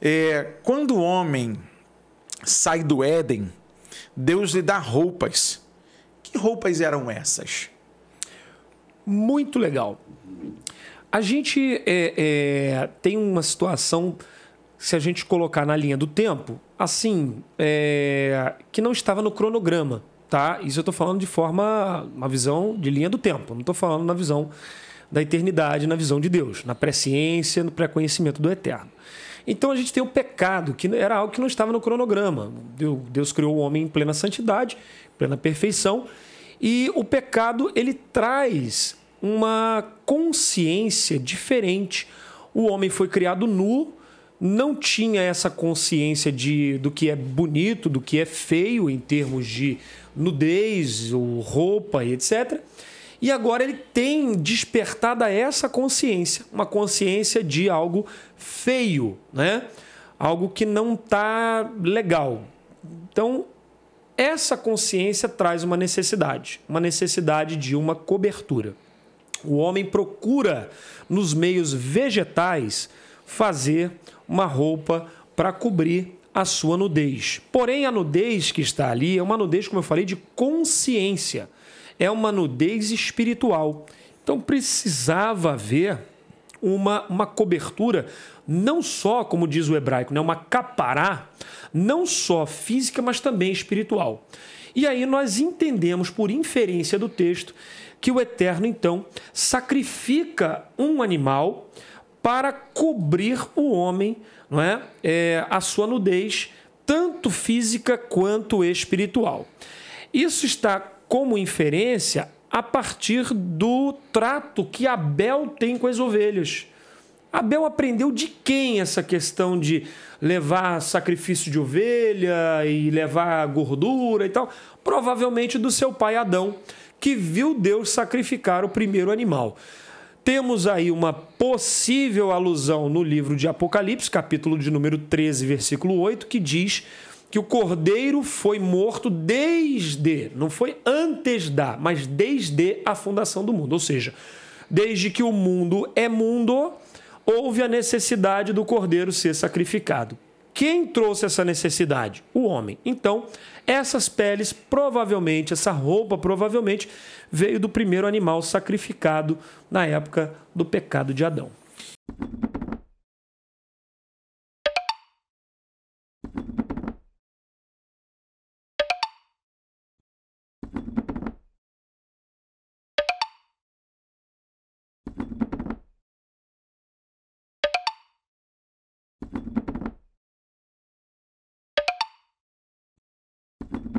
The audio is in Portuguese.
É, quando o homem sai do Éden, Deus lhe dá roupas. Que roupas eram essas? Muito legal. A gente é, é, tem uma situação, se a gente colocar na linha do tempo, assim, é, que não estava no cronograma, tá? Isso eu estou falando de forma, uma visão de linha do tempo, não estou falando na visão da eternidade na visão de Deus, na presciência, no pré-conhecimento do eterno. Então a gente tem o pecado, que era algo que não estava no cronograma. Deus criou o homem em plena santidade, plena perfeição, e o pecado ele traz uma consciência diferente. O homem foi criado nu, não tinha essa consciência de, do que é bonito, do que é feio em termos de nudez ou roupa e etc. E agora ele tem despertada essa consciência, uma consciência de algo feio, né? Algo que não tá legal. Então, essa consciência traz uma necessidade, uma necessidade de uma cobertura. O homem procura nos meios vegetais fazer uma roupa para cobrir a sua nudez. Porém, a nudez que está ali é uma nudez, como eu falei, de consciência é uma nudez espiritual. Então precisava haver uma, uma cobertura, não só, como diz o hebraico, né, uma capará, não só física, mas também espiritual. E aí nós entendemos, por inferência do texto, que o Eterno, então, sacrifica um animal para cobrir o homem, não é? é a sua nudez, tanto física quanto espiritual. Isso está como inferência a partir do trato que Abel tem com as ovelhas. Abel aprendeu de quem essa questão de levar sacrifício de ovelha e levar gordura e tal? Provavelmente do seu pai Adão, que viu Deus sacrificar o primeiro animal. Temos aí uma possível alusão no livro de Apocalipse, capítulo de número 13, versículo 8, que diz que o cordeiro foi morto desde, não foi antes da, mas desde a fundação do mundo. Ou seja, desde que o mundo é mundo, houve a necessidade do cordeiro ser sacrificado. Quem trouxe essa necessidade? O homem. Então, essas peles provavelmente, essa roupa provavelmente veio do primeiro animal sacrificado na época do pecado de Adão. Thank you.